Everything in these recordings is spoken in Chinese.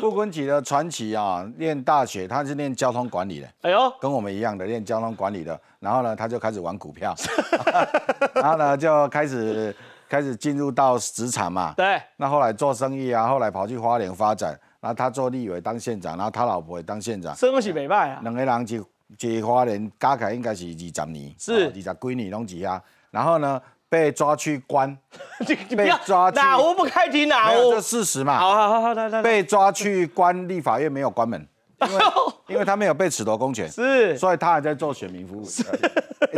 傅昆启的传奇啊，念大学他是念交通管理的，哎呦，跟我们一样的念交通管理的，然后呢他就开始玩股票，然后呢就开始开始进入到职场嘛，对，那后来做生意啊，后来跑去花莲发展，然后他做立委当县长，然后他老婆当县长，生不是美败啊，两个人去去花莲加起来应该是二十年，是二十几年拢一下，然后呢？被抓去关，被抓哪无不开庭啊？有这事实嘛？好好好，来来，被抓去关，立法院没有关门。因为 因为他没有被褫夺公权，是，所以他还在做选民服务，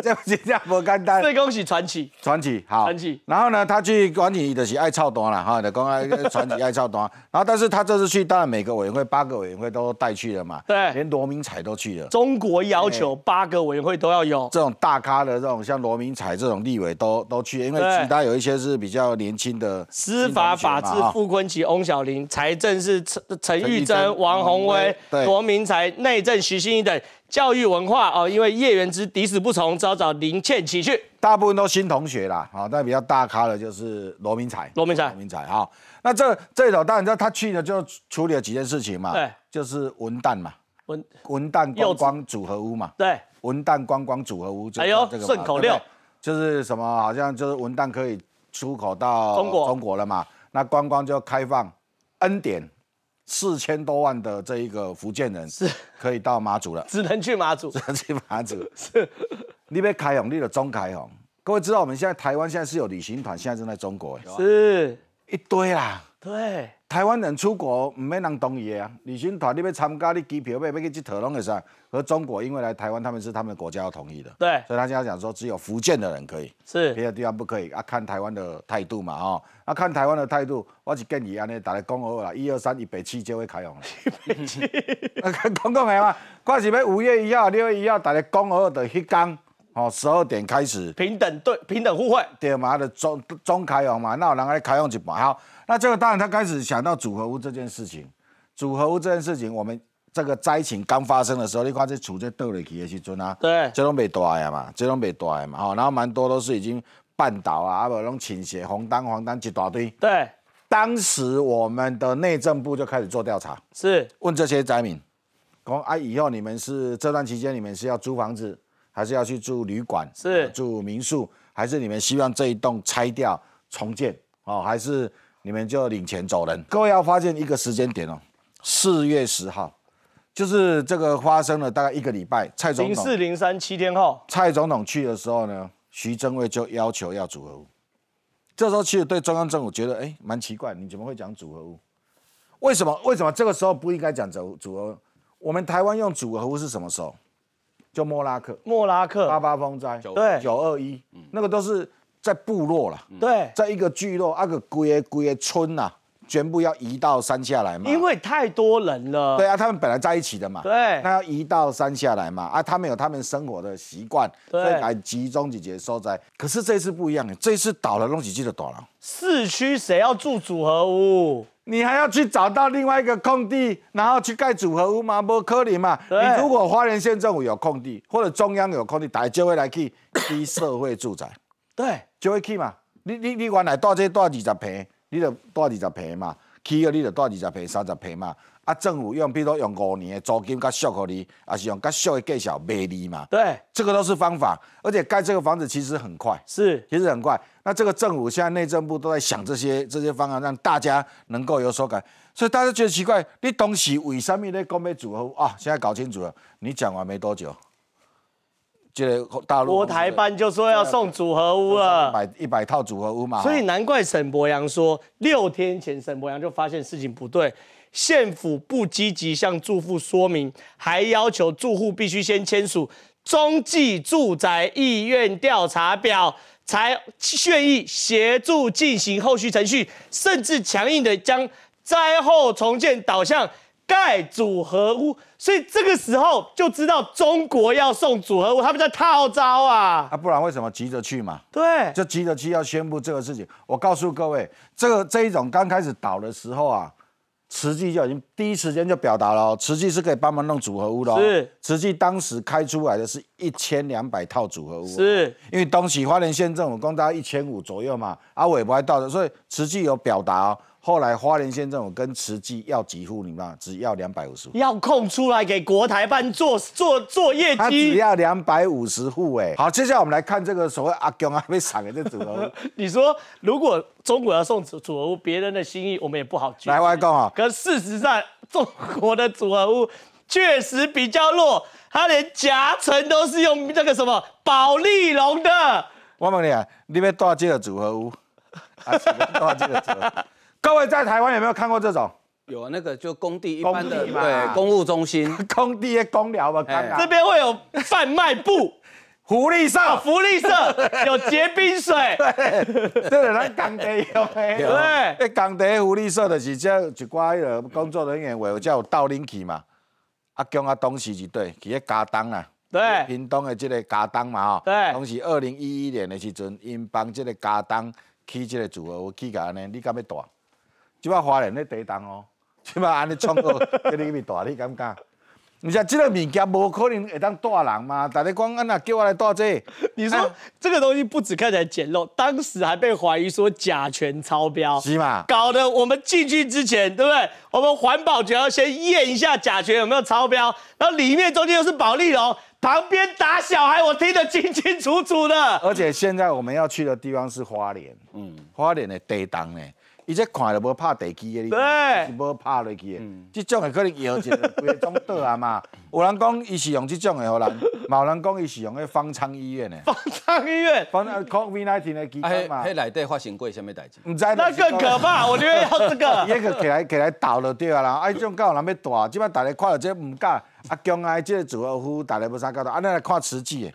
这不这样不简单。最恭喜传奇，传奇好，传奇。然后呢，他去管理的喜爱超多啦，哈，的公开传奇爱超多。然后，但是他这次去，当然每个委员会八个委员会都带去了嘛，对，连罗明彩都去了。中国要求八个委员会都要有这种大咖的这种，像罗明彩这种立委都都去，因为其他有一些是比较年轻的。司法法制傅坤奇、翁小玲，财政是陈陈玉珍、王宏威，对。罗明才、内政徐新一等教育文化哦，因为叶元之抵死不从，只好找林倩琪去。大部分都新同学啦，好，但比较大咖的，就是罗明才。罗明才，罗明才，哦。那这这老大道他去了就处理了几件事情嘛，对，就是文旦嘛，文文旦观光组合屋嘛，对，文旦观光组合屋，哎呦，顺口溜就是什么，好像就是文旦可以出口到中国了嘛，那观光就开放恩典四千多万的这一个福建人是，可以到马祖了，只能去马祖，只能去马祖。是，你被凯红，你的中凯红。各位知道我们现在台湾现在是有旅行团，现在正在中国，是一堆啦，对。台湾人出国唔免人同意啊！旅行团你要参加，你机票要要去佚佗拢会噻。而中国因为来台湾，他们是他们国家要同意的。对，所以他人家讲说只有福建的人可以，是别的地方不可以。啊，看台湾的态度嘛，哦，啊，看台湾的态度，我是建议安尼，大家公鹅啦，一二三，一百七就会开放，一百七，那讲讲下嘛，快起要五月一号、六月一号，大家公鹅的迄天，哦，十二点开始，平等对，平等互换，对嘛，的中中开放嘛，那有人来开放一半。那这个当然，他开始想到组合屋这件事情。组合屋这件事情，我们这个灾情刚发生的时候，你块始处在豆雷期的时段啊。对。这拢被大呀嘛，这拢被大的嘛。好，然后蛮多都是已经半倒啊，啊不拢倾斜，红单黄单一大堆。对。当时我们的内政部就开始做调查，是问这些灾民，讲啊以后你们是这段期间你们是要租房子，还是要去住旅馆？是住民宿，还是你们希望这一栋拆掉重建？哦，还是。你们就领钱走人。各位要发现一个时间点哦，四月十号，就是这个发生了大概一个礼拜。蔡总统零四零三七天后，蔡总统去的时候呢，徐正伟就要求要组合物。这时候其实对中央政府觉得，哎，蛮奇怪，你怎么会讲组合物？为什么？为什么这个时候不应该讲组组合？我们台湾用组合物是什么时候？就莫拉克、莫拉克、八八风灾、九对九二一，那个都是。在部落啦，对，在一个聚落，阿个归归姑村呐，全部要移到山下来嘛。因为太多人了。对啊，他们本来在一起的嘛。对。那要移到山下来嘛？啊，他们有他们生活的习惯，对，来集中集结受灾。可是这次不一样，这次倒了弄几去就倒了。市区谁要住组合屋？你还要去找到另外一个空地，然后去盖组合屋吗？不，可林嘛？你如果花莲县政府有空地，或者中央有空地，大家就会来去逼 社会住宅。对，就会去嘛。你你你原来住这住二十平，你就住二十平嘛。起个你就住二十平、三十平嘛。啊，政府用，比如用五年的租金甲少给你，还是用较少的计数卖你嘛。对，这个都是方法，而且盖这个房子其实很快，是，其实很快。那这个政府现在内政部都在想这些这些方案，让大家能够有所改。所以大家觉得奇怪，你东西为什么那搞要组合啊？现在搞清楚了，你讲完没多久。就大陆、国台办就说要送组合屋了，百一百套组合屋嘛。所以难怪沈博洋说，六天前沈博洋就发现事情不对，县府不积极向住户说明，还要求住户必须先签署中继住宅意愿调查表，才愿意协助进行后续程序，甚至强硬的将灾后重建导向。盖组合屋，所以这个时候就知道中国要送组合屋，他们在套招啊！啊，不然为什么急着去嘛？对，就急着去要宣布这个事情。我告诉各位，这个这一种刚开始倒的时候啊，慈济就已经第一时间就表达了，慈济是可以帮忙弄组合屋的哦。慈济当时开出来的是一千两百套组合屋，是，因为东西花莲县政府供大概一千五左右嘛，阿伟不爱倒的，所以慈济有表达。后来花莲县政府跟慈济要几户？你们只要两百五十户，要空出来给国台办做做做业绩。他只要两百五十户，哎，好，接下来我们来看这个所谓阿公阿被赏的组合屋。你说如果中国要送组组合屋，别人的心意我们也不好拒。来，外公啊，可事实上中国的组合屋确实比较弱，他连夹层都是用那个什么宝丽龙的。我问你啊，你要带这个组合屋？啊，喜欢带这个。各位在台湾有没有看过这种？有那个就工地一般的对，公务中心、工地、的公聊嘛。这边会有贩卖部、福利社、福利社 有结冰水。对，对的，咱港地有嘿。对，这港台福利社的直接一寡迄落工作人员话，有叫有倒拎去嘛。啊，姜啊，东西一对，起个家当啊。对。屏东的这个家当嘛吼。对。同时，二零一一年的时阵，因帮这个家当起这个组合，我起个安尼，你敢要大？即嘛花莲咧地档哦，即嘛安尼创到，给你变大，你敢你知道这个物件无可能会当带人嘛，大家讲安那叫我来带这？你说这个东西不止看起来简陋，当时还被怀疑说甲醛超标，是嘛？搞得我们进去之前，对不对？我们环保局要先验一下甲醛有没有超标，然后里面中间又是保利龙，旁边打小孩，我听得清清楚楚的。而且现在我们要去的地方是花莲，嗯，花莲的地档呢？伊这看就无拍地基的，哩，是无拍落去的。即种的可能摇一个集装倒啊 嘛。有人讲伊是用即种的，有人；，有人讲伊是用迄方舱医院的。方舱医院，方叫 V nineteen 的机嘛。内底发生过什么代志？唔知。那更可怕，我宁愿要这个。伊个起来起来倒就对啊啦。这种狗有人要带，即摆大家看到即唔敢啊！狂哀，即个组合虎，大家要啥啊，咱来看瓷器的。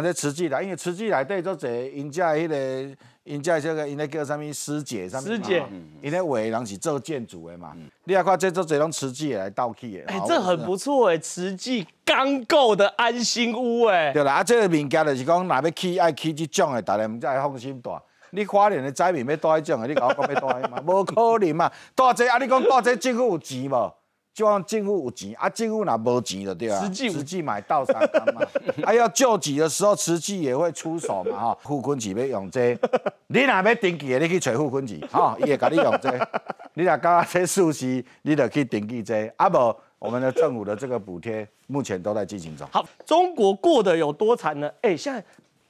那隻瓷器来，因为瓷器內底做一，因在迄个，因在这个，因在叫啥物？师姐，啥物啊？因在为人是做建筑的嘛。你啊看，这做一拢瓷器来倒起的。哎，这很不错哎，瓷器刚够的安心屋哎。对啦，啊，这个物件就是讲，若要起爱起这种的，大家毋再放心住。你花年的灾民要带一种的，你我个要带嘛？冇可能嘛？多这啊？你讲多者，政府有钱无？就政府有钱啊，政府哪无钱了，对啊，实际实际买倒三单嘛，哎 要救济的时候，实际也会出手嘛哈，富坤几辈用这，你哪要登记的，你去找富坤几，哈，伊会给你用这，你若讲这数适，你得去登记这，啊无，我们的政府的这个补贴目前都在进行中。好，中国过得有多惨呢？哎，现在，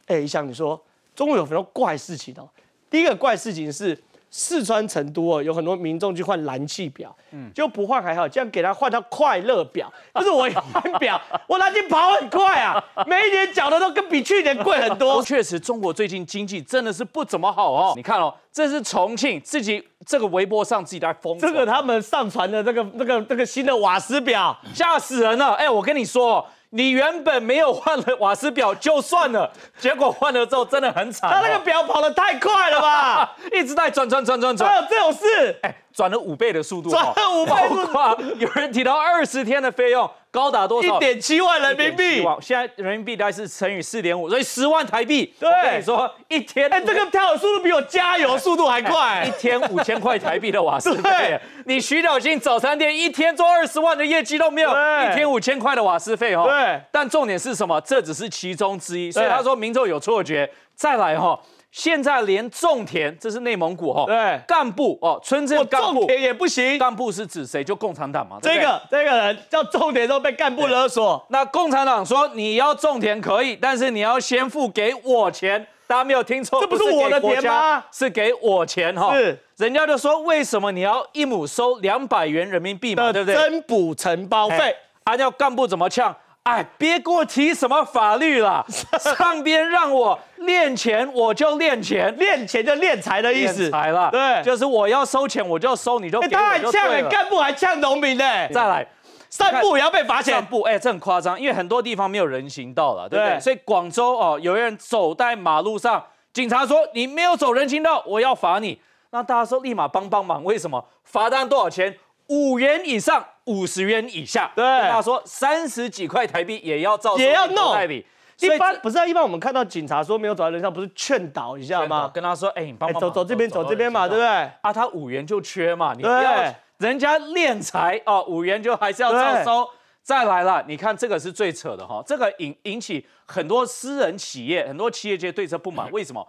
哎，像你说，中国有很多怪事情哦。第一个怪事情是。四川成都哦，有很多民众去换燃气表，嗯，就不换还好，这样给他换到快乐表，就是我换表，我拿去跑很快啊，每一年缴的都跟比去年贵很多。确实，中国最近经济真的是不怎么好哦。你看哦，这是重庆自己这个微博上自己在疯，这个他们上传的那个那个那个新的瓦斯表，吓死人了。哎，我跟你说。你原本没有换了瓦斯表就算了，结果换了之后真的很惨。他那个表跑得太快了吧，一直在转转转转转，还有这种事？哎，转了五倍的速度，转了五倍快。有人提到二十天的费用。高达多少？一点七万人民币。现在人民币大概是乘以四点五，所以十万台币。我跟你说，一天。哎，这个跳的速度比我加油速度还快。一天五千块台币的瓦斯费。你徐小新早餐店一天做二十万的业绩都没有，一天五千块的瓦斯费哦。对。但重点是什么？这只是其中之一。所以他说明众有错觉。再来哈。现在连种田，这是内蒙古哈，对，干部哦，村镇干部田也不行，干部是指谁？就共产党嘛。这个这个人叫种田都被干部勒索，那共产党说你要种田可以，但是你要先付给我钱。大家没有听错，这不是我的田吗？是给我钱哈。是，人家就说为什么你要一亩收两百元人民币嘛，对不对？增补承包费，按照干部怎么呛？哎，别给我提什么法律了，上边让我练钱，我就练钱，练钱就敛财的意思。财了，对，就是我要收钱，我就收，你就当然，了，干部还欠农民呢，再来，散步也要被罚钱。散步，哎，这很夸张，因为很多地方没有人行道了，对不对？所以广州哦，有人走在马路上，警察说你没有走人行道，我要罚你。那大家说立马帮帮忙，为什么？罚单多少钱？五元以上，五十元以下，对，他说三十几块台币也要照也要弄，代理。一般不是啊，一般，我们看到警察说没有找到人，上不是劝导一下吗？跟他说，哎，你帮我走走这边，走这边嘛，对不对？啊，他五元就缺嘛，你不要人家敛财哦，五元就还是要照收。再来了，你看这个是最扯的哈，这个引引起很多私人企业、很多企业界对这不满，为什么？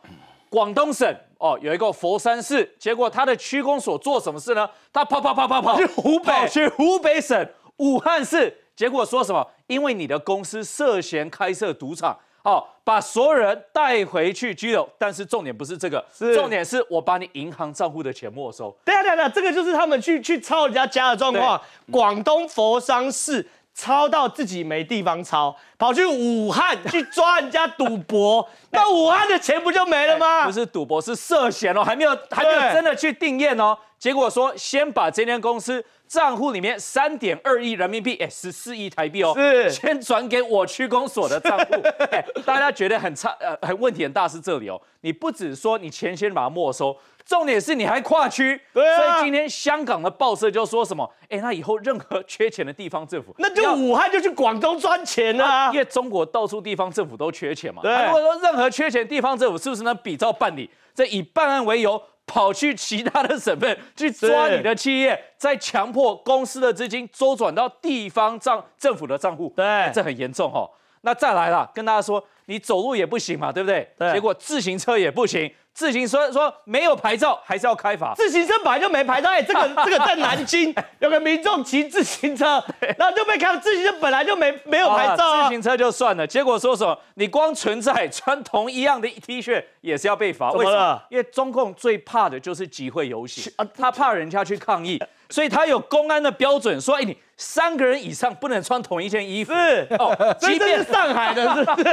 广东省哦，有一个佛山市，结果他的区公所做什么事呢？他跑跑跑跑跑去湖北，去湖北省武汉市，结果说什么？因为你的公司涉嫌开设赌场，好，把所有人带回去拘留。但是重点不是这个，重点是我把你银行账户的钱没收。啊对啊，这个就是他们去去抄人家家的状况。广东佛山市。抄到自己没地方抄，跑去武汉去抓人家赌博，那武汉的钱不就没了吗？不是赌博，是涉嫌哦，还没有还没有真的去定验哦。结果说先把这间公司账户里面三点二亿人民币，哎，十四亿台币哦，是先转给我区公所的账户。大家觉得很差，呃，问题很大是这里哦。你不止说你钱先把它没收。重点是你还跨区，对啊，所以今天香港的报社就说什么？哎，那以后任何缺钱的地方政府，那就武汉就去广东赚钱啊！因为中国到处地方政府都缺钱嘛。对，如果说任何缺钱地方政府，是不是能比照办理？在以办案为由跑去其他的省份去抓你的企业，再强迫公司的资金周转到地方账政府的账户？对，这很严重哦。那再来啦，跟大家说。你走路也不行嘛，对不对？结果自行车也不行，自行车说没有牌照还是要开罚。自行车本来就没牌照，哎，这个 这个在南京有个民众骑自行车，然后就被开。自行车本来就没没有牌照啊。自行车就算了，结果说什么你光存在穿同一样的 T 恤也是要被罚。什么因为中共最怕的就是集会游行啊，他怕人家去抗议。所以他有公安的标准，说哎，你三个人以上不能穿同一件衣服。是哦，是上海的，是不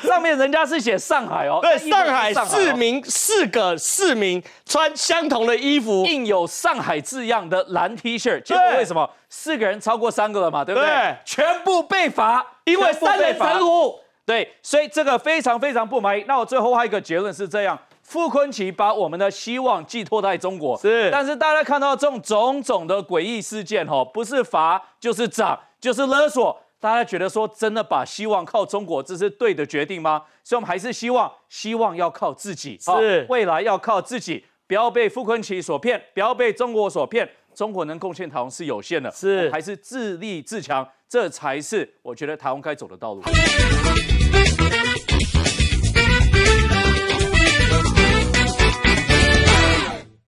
是？上面人家是写上海哦。对，上海市民四个市民穿相同的衣服，印有上海字样的蓝 T 恤。果为什么？四个人超过三个了嘛，对不对？全部被罚，因为三点三五。对，所以这个非常非常不满意。那我最后有一个结论是这样。傅坤奇把我们的希望寄托在中国，是，但是大家看到这种种种的诡异事件，哈，不是罚就是涨，就是勒索，大家觉得说真的把希望靠中国，这是对的决定吗？所以，我们还是希望，希望要靠自己，是，未来要靠自己，不要被傅坤奇所骗，不要被中国所骗，中国能贡献台湾是有限的，是，还是自立自强，这才是我觉得台湾该走的道路。